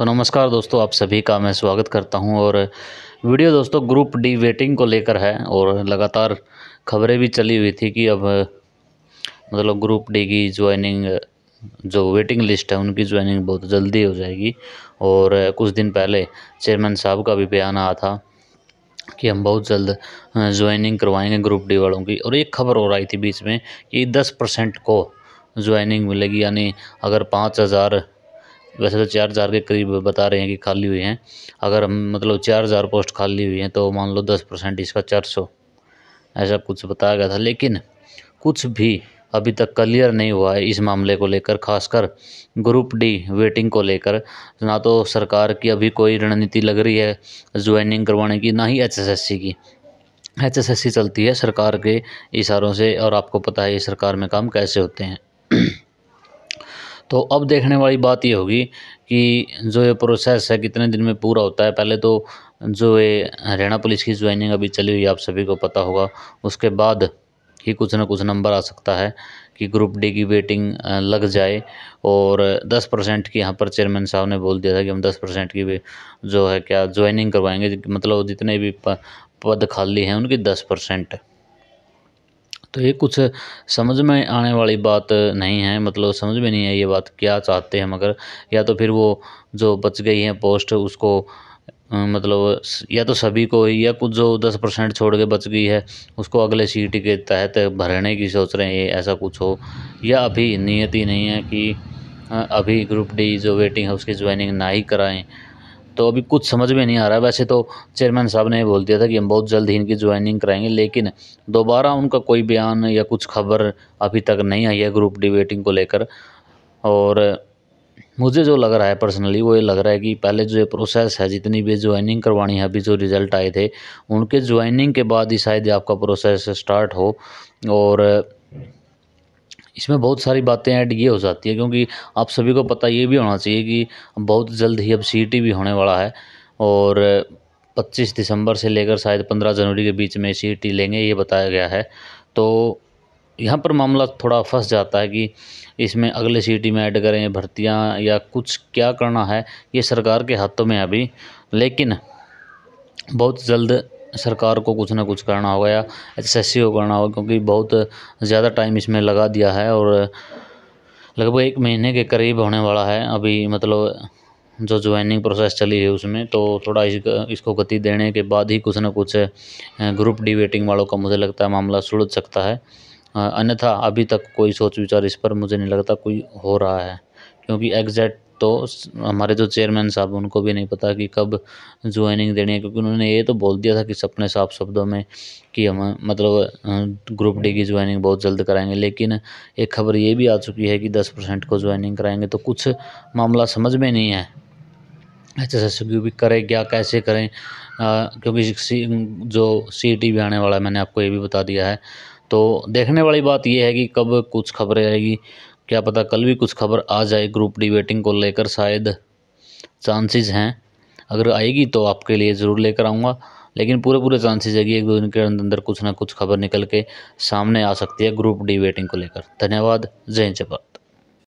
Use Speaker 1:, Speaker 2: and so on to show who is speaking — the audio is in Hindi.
Speaker 1: तो नमस्कार दोस्तों आप सभी का मैं स्वागत करता हूं और वीडियो दोस्तों ग्रुप डी वेटिंग को लेकर है और लगातार खबरें भी चली हुई थी कि अब मतलब ग्रुप डी की ज्वाइनिंग जो वेटिंग लिस्ट है उनकी ज्वाइनिंग बहुत जल्दी हो जाएगी और कुछ दिन पहले चेयरमैन साहब का भी बयान आया था कि हम बहुत जल्द ज्वाइनिंग करवाएंगे ग्रुप डी वालों की और एक खबर और आई थी बीच में कि दस परसेंट को ज्वाइनिंग मिलेगी यानी अगर पाँच हज़ार वैसे तो चार हज़ार के करीब बता रहे हैं कि खाली हुई हैं अगर हम मतलब चार हज़ार पोस्ट खाली हुई हैं तो मान लो दस परसेंट इसका चार सौ ऐसा कुछ बताया गया था लेकिन कुछ भी अभी तक क्लियर नहीं हुआ है इस मामले को लेकर खासकर ग्रुप डी वेटिंग को लेकर ना तो सरकार की अभी कोई रणनीति लग रही है ज्वाइनिंग करवाने की ना ही एच की एच चलती है सरकार के इशारों से और आपको पता है ये सरकार में काम कैसे होते हैं तो अब देखने वाली बात ये होगी कि जो ये प्रोसेस है कितने दिन में पूरा होता है पहले तो जो ये हरियाणा पुलिस की ज्वाइनिंग अभी चली हुई आप सभी को पता होगा उसके बाद ही कुछ ना कुछ नंबर आ सकता है कि ग्रुप डी की वेटिंग लग जाए और 10 परसेंट की यहाँ पर चेयरमैन साहब ने बोल दिया था कि हम 10 परसेंट की भी जो है क्या ज्वाइनिंग करवाएंगे मतलब जितने भी पद खाली हैं उनकी 10 परसेंट तो ये कुछ समझ में आने वाली बात नहीं है मतलब समझ में नहीं आई ये बात क्या चाहते हैं मगर या तो फिर वो जो बच गई हैं पोस्ट उसको मतलब या तो सभी को या कुछ जो दस परसेंट छोड़ के बच गई है उसको अगले सीट के तहत भरने की सोच रहे हैं ये ऐसा कुछ हो या अभी नियति नहीं है कि अभी ग्रुप डी जो वेटिंग है उसकी ज्वाइनिंग ना ही कराएं तो अभी कुछ समझ में नहीं आ रहा वैसे तो चेयरमैन साहब ने बोल दिया था कि हम बहुत जल्द ही इनकी ज्वाइनिंग कराएंगे लेकिन दोबारा उनका कोई बयान या कुछ खबर अभी तक नहीं आई है ग्रुप डिबेटिंग को लेकर और मुझे जो लग रहा है पर्सनली वो ये लग रहा है कि पहले जो प्रोसेस है जितनी भी ज्वाइनिंग करवानी है अभी जो रिज़ल्ट आए थे उनके ज्वाइनिंग के बाद ही शायद आपका प्रोसेस स्टार्ट हो और इसमें बहुत सारी बातें ऐड ये हो जाती है क्योंकि आप सभी को पता ये भी होना चाहिए कि बहुत जल्द ही अब सी टी भी होने वाला है और पच्चीस दिसंबर से लेकर शायद पंद्रह जनवरी के बीच में सी टी लेंगे ये बताया गया है तो यहाँ पर मामला थोड़ा फंस जाता है कि इसमें अगले सी में ऐड करें भर्तियाँ या कुछ क्या करना है ये सरकार के हाथों में अभी लेकिन बहुत जल्द सरकार को कुछ ना कुछ करना होगा या एस एस सी को करना होगा क्योंकि बहुत ज़्यादा टाइम इसमें लगा दिया है और लगभग एक महीने के करीब होने वाला है अभी मतलब जो ज्वाइनिंग प्रोसेस चली है उसमें तो थोड़ा इस इसको गति देने के बाद ही कुछ ना कुछ ग्रुप डिबेटिंग वालों का मुझे लगता है मामला सुलझ सकता है अन्यथा अभी तक कोई सोच विचार इस पर मुझे नहीं लगता कोई हो रहा है क्योंकि एग्जैक्ट तो हमारे जो चेयरमैन साहब उनको भी नहीं पता कि कब ज्वाइनिंग देनी है क्योंकि उन्होंने ये तो बोल दिया था कि सपने साफ शब्दों में कि हम मतलब ग्रुप डी की ज्वाइनिंग बहुत जल्द कराएंगे लेकिन एक खबर ये भी आ चुकी है कि दस परसेंट को ज्वाइनिंग कराएंगे तो कुछ मामला समझ में नहीं है एच एस एस क्यू भी करें क्या कैसे करें आ, क्योंकि जो सी टी भी आने वाला है मैंने आपको ये भी बता दिया है तो देखने वाली बात यह है कि कब कुछ खबरें आएगी क्या पता कल भी कुछ खबर आ जाए ग्रुप डी वेटिंग को लेकर शायद चांसेस हैं अगर आएगी तो आपके लिए ज़रूर लेकर आऊँगा लेकिन पूरे पूरे चांसेस है कि एक दो दिन के अंदर कुछ ना कुछ खबर निकल के सामने आ सकती है ग्रुप डी वेटिंग को लेकर धन्यवाद जय जपा